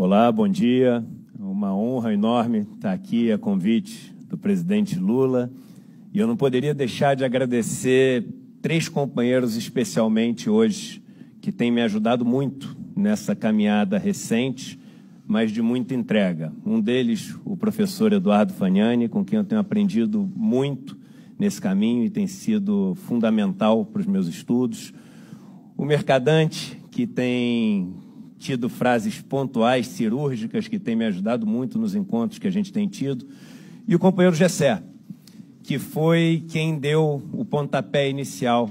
Olá, bom dia. Uma honra enorme estar aqui a convite do presidente Lula. E eu não poderia deixar de agradecer três companheiros, especialmente hoje, que têm me ajudado muito nessa caminhada recente, mas de muita entrega. Um deles, o professor Eduardo Fagnani, com quem eu tenho aprendido muito nesse caminho e tem sido fundamental para os meus estudos. O Mercadante, que tem tido frases pontuais, cirúrgicas, que têm me ajudado muito nos encontros que a gente tem tido. E o companheiro Gessé, que foi quem deu o pontapé inicial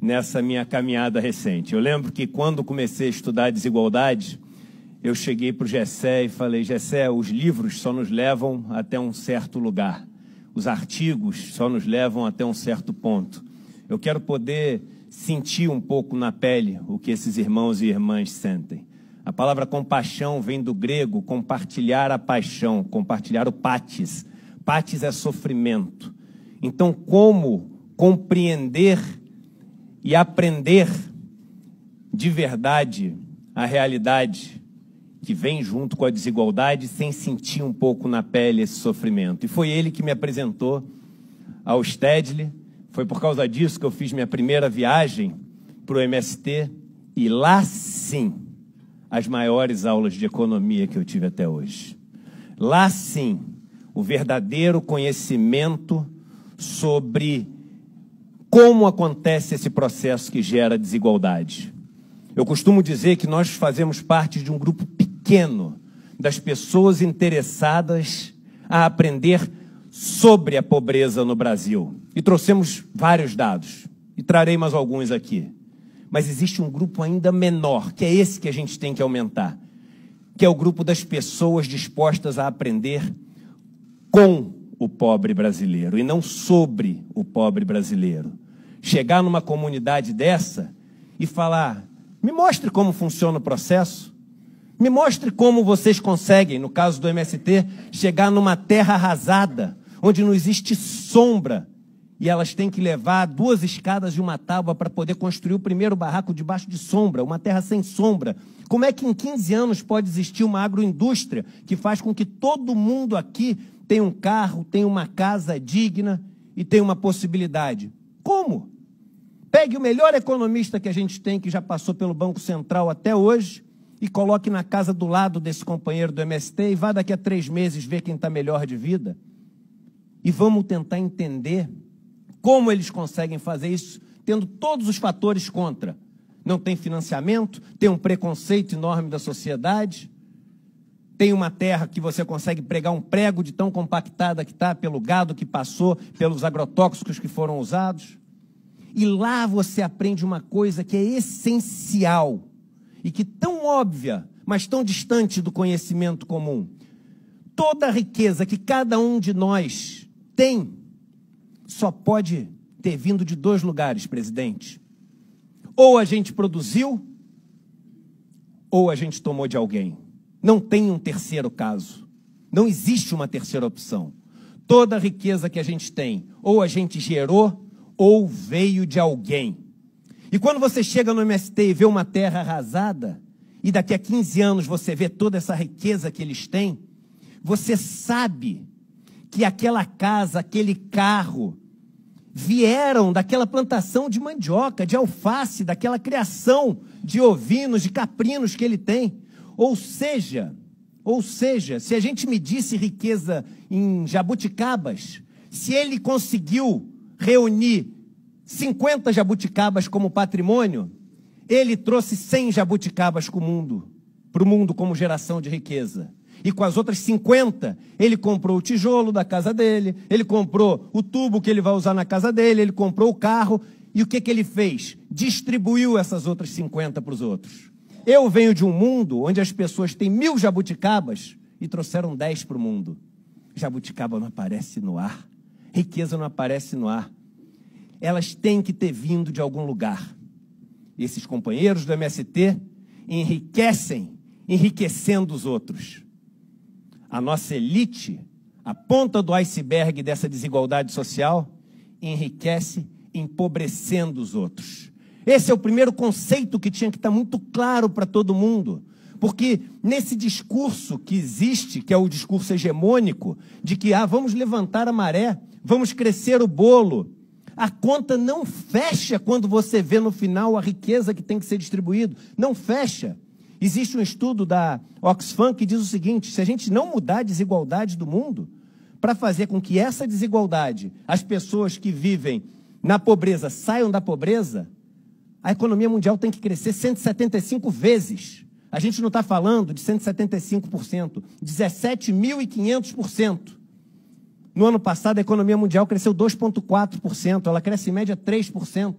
nessa minha caminhada recente. Eu lembro que quando comecei a estudar desigualdade, eu cheguei para o Gessé e falei: Gessé, os livros só nos levam até um certo lugar, os artigos só nos levam até um certo ponto. Eu quero poder sentir um pouco na pele o que esses irmãos e irmãs sentem. A palavra compaixão vem do grego compartilhar a paixão, compartilhar o patis. Patis é sofrimento. Então, como compreender e aprender de verdade a realidade que vem junto com a desigualdade sem sentir um pouco na pele esse sofrimento? E foi ele que me apresentou ao Stedley. Foi por causa disso que eu fiz minha primeira viagem para o MST. E lá sim as maiores aulas de economia que eu tive até hoje. Lá sim, o verdadeiro conhecimento sobre como acontece esse processo que gera desigualdade. Eu costumo dizer que nós fazemos parte de um grupo pequeno das pessoas interessadas a aprender sobre a pobreza no Brasil. E trouxemos vários dados, e trarei mais alguns aqui. Mas existe um grupo ainda menor, que é esse que a gente tem que aumentar, que é o grupo das pessoas dispostas a aprender com o pobre brasileiro e não sobre o pobre brasileiro. Chegar numa comunidade dessa e falar: me mostre como funciona o processo, me mostre como vocês conseguem, no caso do MST, chegar numa terra arrasada, onde não existe sombra e elas têm que levar duas escadas de uma tábua para poder construir o primeiro barraco debaixo de sombra, uma terra sem sombra. Como é que em 15 anos pode existir uma agroindústria que faz com que todo mundo aqui tenha um carro, tenha uma casa digna e tenha uma possibilidade? Como? Pegue o melhor economista que a gente tem, que já passou pelo Banco Central até hoje, e coloque na casa do lado desse companheiro do MST e vá daqui a três meses ver quem está melhor de vida. E vamos tentar entender como eles conseguem fazer isso tendo todos os fatores contra? Não tem financiamento, tem um preconceito enorme da sociedade, tem uma terra que você consegue pregar um prego de tão compactada que está, pelo gado que passou, pelos agrotóxicos que foram usados. E lá você aprende uma coisa que é essencial e que tão óbvia, mas tão distante do conhecimento comum. Toda a riqueza que cada um de nós tem só pode ter vindo de dois lugares, presidente. Ou a gente produziu, ou a gente tomou de alguém. Não tem um terceiro caso. Não existe uma terceira opção. Toda a riqueza que a gente tem, ou a gente gerou, ou veio de alguém. E quando você chega no MST e vê uma terra arrasada, e daqui a 15 anos você vê toda essa riqueza que eles têm, você sabe que aquela casa, aquele carro, vieram daquela plantação de mandioca, de alface, daquela criação de ovinos, de caprinos que ele tem. Ou seja, ou seja, se a gente medisse riqueza em jabuticabas, se ele conseguiu reunir 50 jabuticabas como patrimônio, ele trouxe 100 jabuticabas para o mundo, para o mundo como geração de riqueza. E com as outras 50, ele comprou o tijolo da casa dele, ele comprou o tubo que ele vai usar na casa dele, ele comprou o carro. E o que, que ele fez? Distribuiu essas outras 50 para os outros. Eu venho de um mundo onde as pessoas têm mil jabuticabas e trouxeram 10 para o mundo. Jabuticaba não aparece no ar, riqueza não aparece no ar. Elas têm que ter vindo de algum lugar. Esses companheiros do MST enriquecem, enriquecendo os outros a nossa elite, a ponta do iceberg dessa desigualdade social, enriquece empobrecendo os outros. Esse é o primeiro conceito que tinha que estar muito claro para todo mundo. Porque nesse discurso que existe, que é o discurso hegemônico, de que ah, vamos levantar a maré, vamos crescer o bolo, a conta não fecha quando você vê no final a riqueza que tem que ser distribuída. Não fecha. Existe um estudo da Oxfam que diz o seguinte: se a gente não mudar a desigualdade do mundo, para fazer com que essa desigualdade, as pessoas que vivem na pobreza saiam da pobreza, a economia mundial tem que crescer 175 vezes. A gente não está falando de 175%, 17.500%. No ano passado, a economia mundial cresceu 2,4%, ela cresce em média 3%.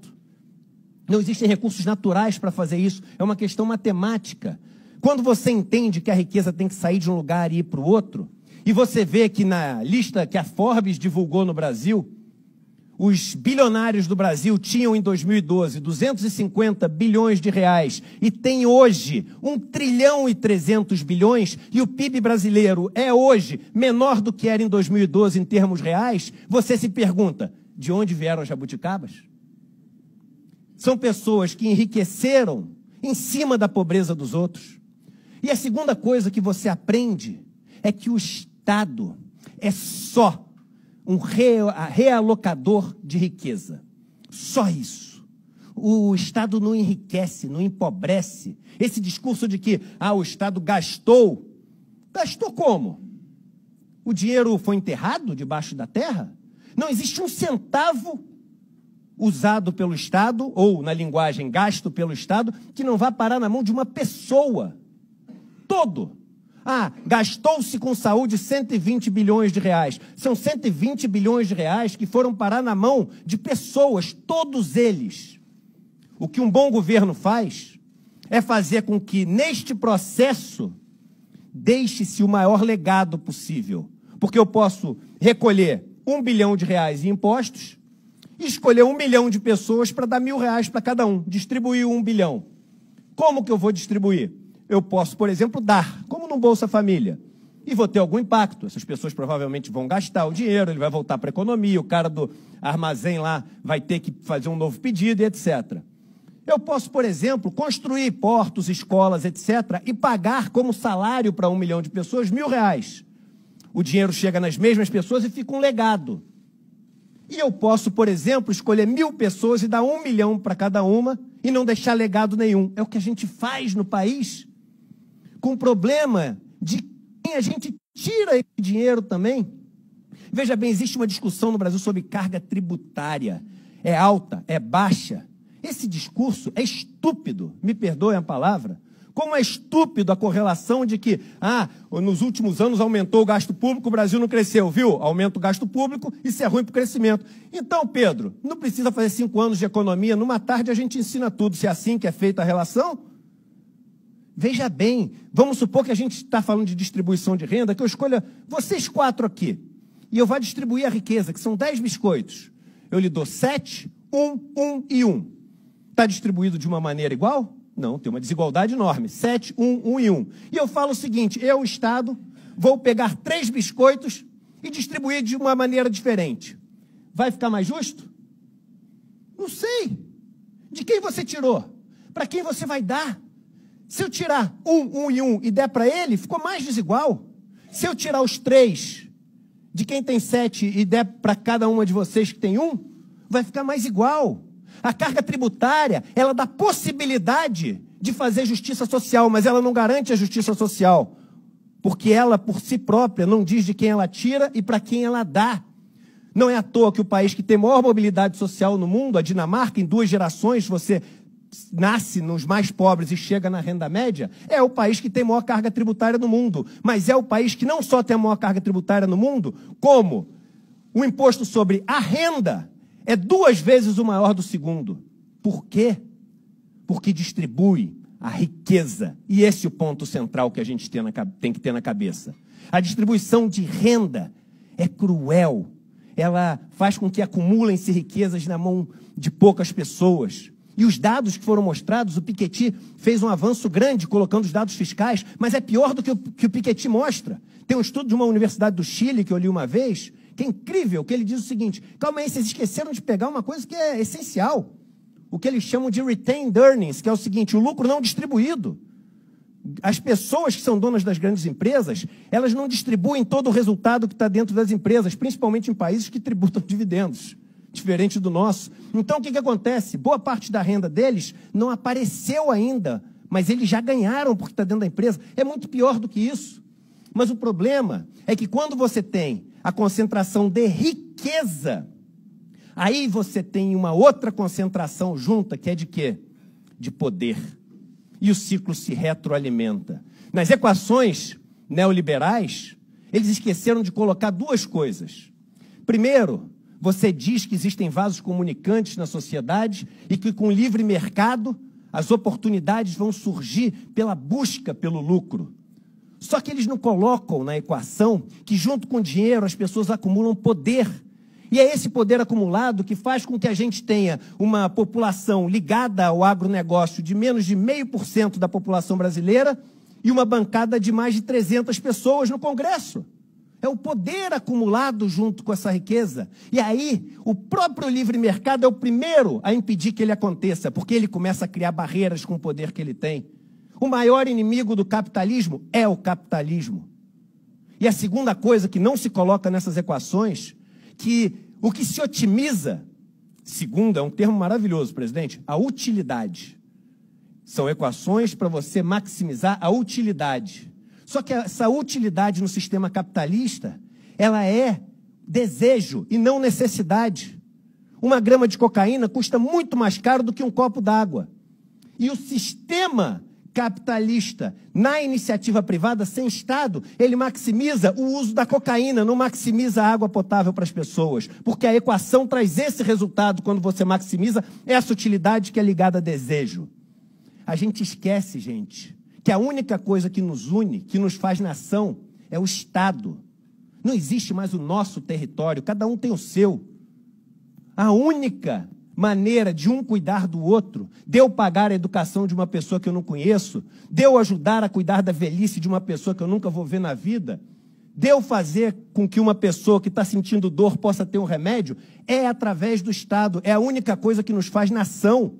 Não existem recursos naturais para fazer isso, é uma questão matemática. Quando você entende que a riqueza tem que sair de um lugar e ir para o outro, e você vê que na lista que a Forbes divulgou no Brasil, os bilionários do Brasil tinham em 2012 250 bilhões de reais e tem hoje 1 trilhão e 300 bilhões e o PIB brasileiro é hoje menor do que era em 2012 em termos reais, você se pergunta, de onde vieram as jabuticabas? são pessoas que enriqueceram em cima da pobreza dos outros. E a segunda coisa que você aprende é que o Estado é só um realocador de riqueza. Só isso. O Estado não enriquece, não empobrece. Esse discurso de que ah, o Estado gastou. Gastou como? O dinheiro foi enterrado debaixo da terra? Não existe um centavo usado pelo Estado, ou na linguagem gasto pelo Estado, que não vá parar na mão de uma pessoa. Todo. Ah, gastou-se com saúde 120 bilhões de reais. São 120 bilhões de reais que foram parar na mão de pessoas, todos eles. O que um bom governo faz é fazer com que neste processo deixe-se o maior legado possível. Porque eu posso recolher um bilhão de reais em impostos, e um milhão de pessoas para dar mil reais para cada um, distribuir um bilhão. Como que eu vou distribuir? Eu posso, por exemplo, dar, como no Bolsa Família, e vou ter algum impacto. Essas pessoas provavelmente vão gastar o dinheiro, ele vai voltar para a economia, o cara do armazém lá vai ter que fazer um novo pedido e etc. Eu posso, por exemplo, construir portos, escolas, etc., e pagar como salário para um milhão de pessoas mil reais. O dinheiro chega nas mesmas pessoas e fica um legado. E eu posso, por exemplo, escolher mil pessoas e dar um milhão para cada uma e não deixar legado nenhum. É o que a gente faz no país, com o problema de quem a gente tira esse dinheiro também. Veja bem, existe uma discussão no Brasil sobre carga tributária. É alta? É baixa? Esse discurso é estúpido, me perdoem a palavra, como é estúpido a correlação de que, ah, nos últimos anos aumentou o gasto público, o Brasil não cresceu, viu? Aumenta o gasto público, isso é ruim para o crescimento. Então, Pedro, não precisa fazer cinco anos de economia, numa tarde a gente ensina tudo, se é assim que é feita a relação? Veja bem, vamos supor que a gente está falando de distribuição de renda, que eu escolha vocês quatro aqui, e eu vou distribuir a riqueza, que são dez biscoitos. Eu lhe dou sete, um, um e um. Está distribuído de uma maneira igual? Não, tem uma desigualdade enorme. 7, 1, 1 e 1. E eu falo o seguinte: eu, Estado, vou pegar três biscoitos e distribuir de uma maneira diferente. Vai ficar mais justo? Não sei. De quem você tirou? Para quem você vai dar? Se eu tirar um, um e um e der para ele, ficou mais desigual. Se eu tirar os três de quem tem sete e der para cada uma de vocês que tem um, vai ficar mais igual. A carga tributária, ela dá possibilidade de fazer justiça social, mas ela não garante a justiça social, porque ela por si própria não diz de quem ela tira e para quem ela dá. Não é à toa que o país que tem maior mobilidade social no mundo, a Dinamarca, em duas gerações você nasce nos mais pobres e chega na renda média, é o país que tem maior carga tributária no mundo. Mas é o país que não só tem a maior carga tributária no mundo, como o imposto sobre a renda é duas vezes o maior do segundo. Por quê? Porque distribui a riqueza. E esse é o ponto central que a gente tem, na, tem que ter na cabeça. A distribuição de renda é cruel. Ela faz com que acumulem-se riquezas na mão de poucas pessoas. E os dados que foram mostrados, o Piketty fez um avanço grande colocando os dados fiscais, mas é pior do que o que o Piketty mostra. Tem um estudo de uma universidade do Chile que eu li uma vez, que é incrível, que ele diz o seguinte: calma aí, vocês esqueceram de pegar uma coisa que é essencial. O que eles chamam de retained earnings, que é o seguinte: o lucro não distribuído. As pessoas que são donas das grandes empresas, elas não distribuem todo o resultado que está dentro das empresas, principalmente em países que tributam dividendos, diferente do nosso. Então, o que, que acontece? Boa parte da renda deles não apareceu ainda, mas eles já ganharam porque está dentro da empresa. É muito pior do que isso. Mas o problema é que quando você tem a concentração de riqueza, aí você tem uma outra concentração junta, que é de quê? De poder. E o ciclo se retroalimenta. Nas equações neoliberais, eles esqueceram de colocar duas coisas. Primeiro, você diz que existem vasos comunicantes na sociedade e que com livre mercado as oportunidades vão surgir pela busca pelo lucro. Só que eles não colocam na equação que, junto com o dinheiro, as pessoas acumulam poder. E é esse poder acumulado que faz com que a gente tenha uma população ligada ao agronegócio de menos de 0,5% da população brasileira e uma bancada de mais de 300 pessoas no Congresso. É o poder acumulado junto com essa riqueza. E aí, o próprio livre mercado é o primeiro a impedir que ele aconteça, porque ele começa a criar barreiras com o poder que ele tem. O maior inimigo do capitalismo é o capitalismo. E a segunda coisa que não se coloca nessas equações, que o que se otimiza, segundo é um termo maravilhoso, presidente, a utilidade. São equações para você maximizar a utilidade. Só que essa utilidade no sistema capitalista, ela é desejo e não necessidade. Uma grama de cocaína custa muito mais caro do que um copo d'água. E o sistema capitalista. Na iniciativa privada, sem Estado, ele maximiza o uso da cocaína, não maximiza a água potável para as pessoas. Porque a equação traz esse resultado quando você maximiza essa utilidade que é ligada a desejo. A gente esquece, gente, que a única coisa que nos une, que nos faz nação, é o Estado. Não existe mais o nosso território, cada um tem o seu. A única maneira de um cuidar do outro, de eu pagar a educação de uma pessoa que eu não conheço, de eu ajudar a cuidar da velhice de uma pessoa que eu nunca vou ver na vida, de eu fazer com que uma pessoa que está sentindo dor possa ter um remédio, é através do Estado, é a única coisa que nos faz nação.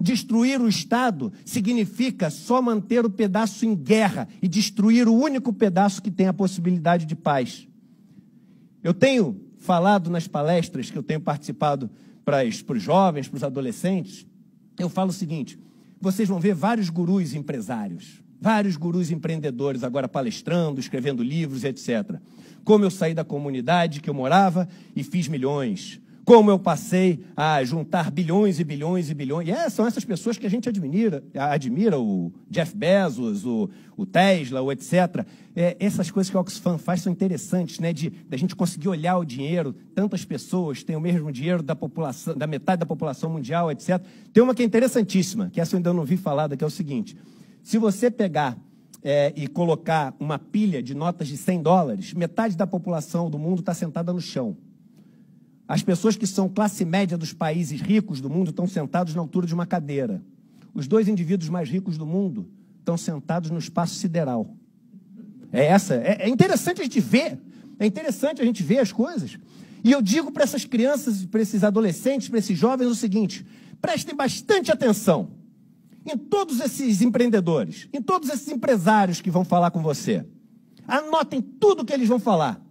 Destruir o Estado significa só manter o pedaço em guerra e destruir o único pedaço que tem a possibilidade de paz. Eu tenho falado nas palestras que eu tenho participado para, os jovens, para os adolescentes, eu falo o seguinte: vocês vão ver vários gurus empresários, vários gurus empreendedores agora palestrando, escrevendo livros, etc. Como eu saí da comunidade que eu morava e fiz milhões. Como eu passei a juntar bilhões e bilhões e bilhões. E é, são essas pessoas que a gente admira, admira o Jeff Bezos, o, o Tesla, o etc. É, essas coisas que o Oxfam faz são interessantes, né? De, de a gente conseguir olhar o dinheiro, tantas pessoas têm o mesmo dinheiro da população, da metade da população mundial, etc. Tem uma que é interessantíssima, que essa eu ainda não vi falada, que é o seguinte: se você pegar é, e colocar uma pilha de notas de 100 dólares, metade da população do mundo está sentada no chão. As pessoas que são classe média dos países ricos do mundo estão sentados na altura de uma cadeira. Os dois indivíduos mais ricos do mundo estão sentados no espaço sideral. É essa. É, é interessante a gente ver. É interessante a gente ver as coisas. E eu digo para essas crianças, para esses adolescentes, para esses jovens o seguinte: prestem bastante atenção em todos esses empreendedores, em todos esses empresários que vão falar com você. Anotem tudo o que eles vão falar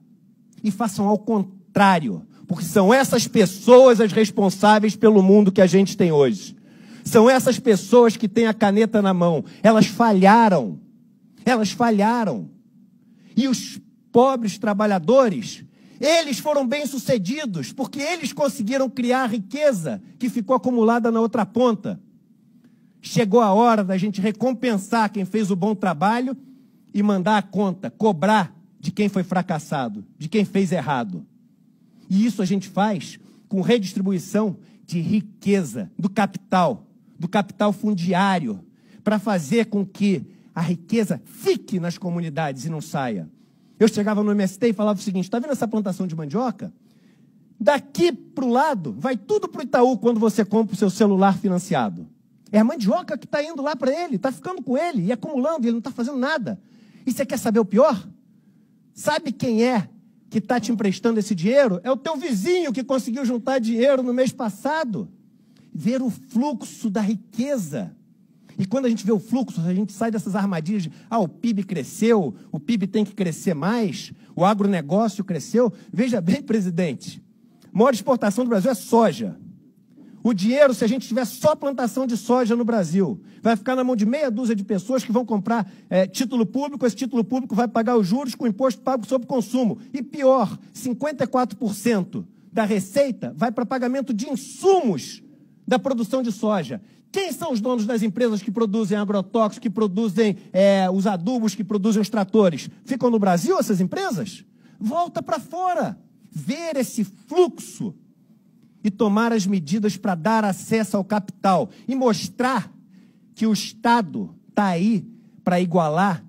e façam ao contrário porque são essas pessoas as responsáveis pelo mundo que a gente tem hoje. São essas pessoas que têm a caneta na mão. Elas falharam. Elas falharam. E os pobres trabalhadores, eles foram bem-sucedidos, porque eles conseguiram criar riqueza que ficou acumulada na outra ponta. Chegou a hora da gente recompensar quem fez o bom trabalho e mandar a conta, cobrar de quem foi fracassado, de quem fez errado. E isso a gente faz com redistribuição de riqueza, do capital, do capital fundiário, para fazer com que a riqueza fique nas comunidades e não saia. Eu chegava no MST e falava o seguinte: está vendo essa plantação de mandioca? Daqui para o lado, vai tudo para o Itaú quando você compra o seu celular financiado. É a mandioca que está indo lá para ele, está ficando com ele e acumulando, ele não está fazendo nada. E você quer saber o pior? Sabe quem é que está te emprestando esse dinheiro é o teu vizinho que conseguiu juntar dinheiro no mês passado. Ver o fluxo da riqueza. E quando a gente vê o fluxo, a gente sai dessas armadilhas de, ah, o PIB cresceu, o PIB tem que crescer mais, o agronegócio cresceu. Veja bem, presidente, a maior exportação do Brasil é soja. O dinheiro, se a gente tiver só plantação de soja no Brasil, vai ficar na mão de meia dúzia de pessoas que vão comprar é, título público. Esse título público vai pagar os juros com imposto pago sobre consumo. E pior, 54% da receita vai para pagamento de insumos da produção de soja. Quem são os donos das empresas que produzem agrotóxicos, que produzem é, os adubos, que produzem os tratores? Ficam no Brasil essas empresas? Volta para fora. Ver esse fluxo e tomar as medidas para dar acesso ao capital e mostrar que o Estado está aí para igualar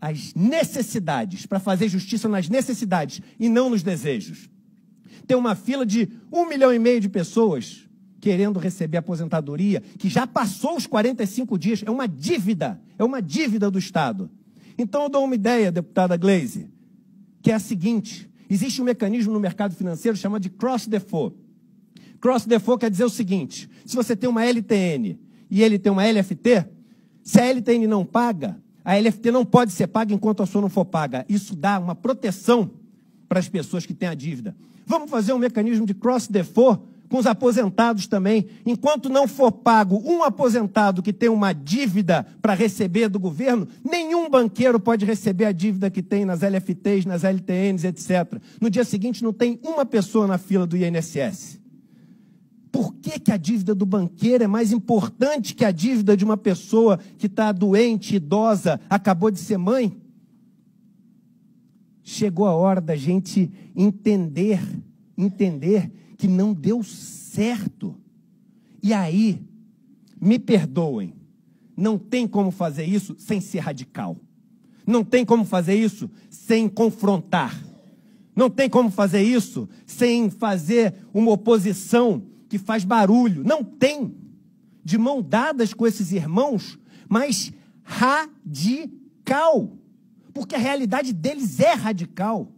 as necessidades, para fazer justiça nas necessidades e não nos desejos. Tem uma fila de um milhão e meio de pessoas querendo receber aposentadoria, que já passou os 45 dias, é uma dívida, é uma dívida do Estado. Então eu dou uma ideia, deputada Glaze, que é a seguinte: existe um mecanismo no mercado financeiro chamado de cross default. Cross Default quer dizer o seguinte: se você tem uma LTN e ele tem uma LFT, se a LTN não paga, a LFT não pode ser paga enquanto a sua não for paga. Isso dá uma proteção para as pessoas que têm a dívida. Vamos fazer um mecanismo de cross default com os aposentados também. Enquanto não for pago um aposentado que tem uma dívida para receber do governo, nenhum banqueiro pode receber a dívida que tem nas LFTs, nas LTNs, etc. No dia seguinte, não tem uma pessoa na fila do INSS. Por que, que a dívida do banqueiro é mais importante que a dívida de uma pessoa que está doente, idosa, acabou de ser mãe? Chegou a hora da gente entender, entender que não deu certo. E aí, me perdoem, não tem como fazer isso sem ser radical. Não tem como fazer isso sem confrontar. Não tem como fazer isso sem fazer uma oposição que faz barulho. Não tem. De mão dadas com esses irmãos, mas radical. Porque a realidade deles é radical.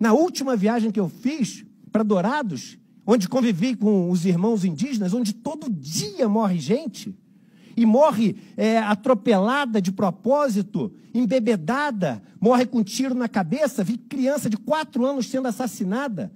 Na última viagem que eu fiz para Dourados, onde convivi com os irmãos indígenas, onde todo dia morre gente, e morre é, atropelada de propósito, embebedada, morre com um tiro na cabeça, vi criança de quatro anos sendo assassinada.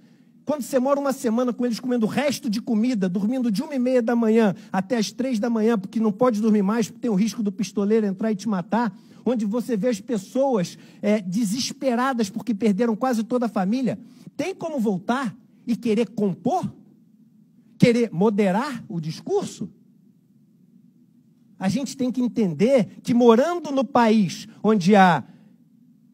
Quando você mora uma semana com eles comendo resto de comida, dormindo de uma e meia da manhã até as três da manhã, porque não pode dormir mais, porque tem o risco do pistoleiro entrar e te matar, onde você vê as pessoas é, desesperadas porque perderam quase toda a família, tem como voltar e querer compor? Querer moderar o discurso? A gente tem que entender que morando no país onde há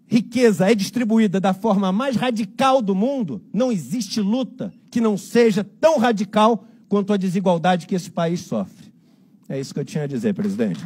riqueza é distribuída da forma mais radical do mundo, não existe luta que não seja tão radical quanto a desigualdade que esse país sofre. É isso que eu tinha a dizer, presidente.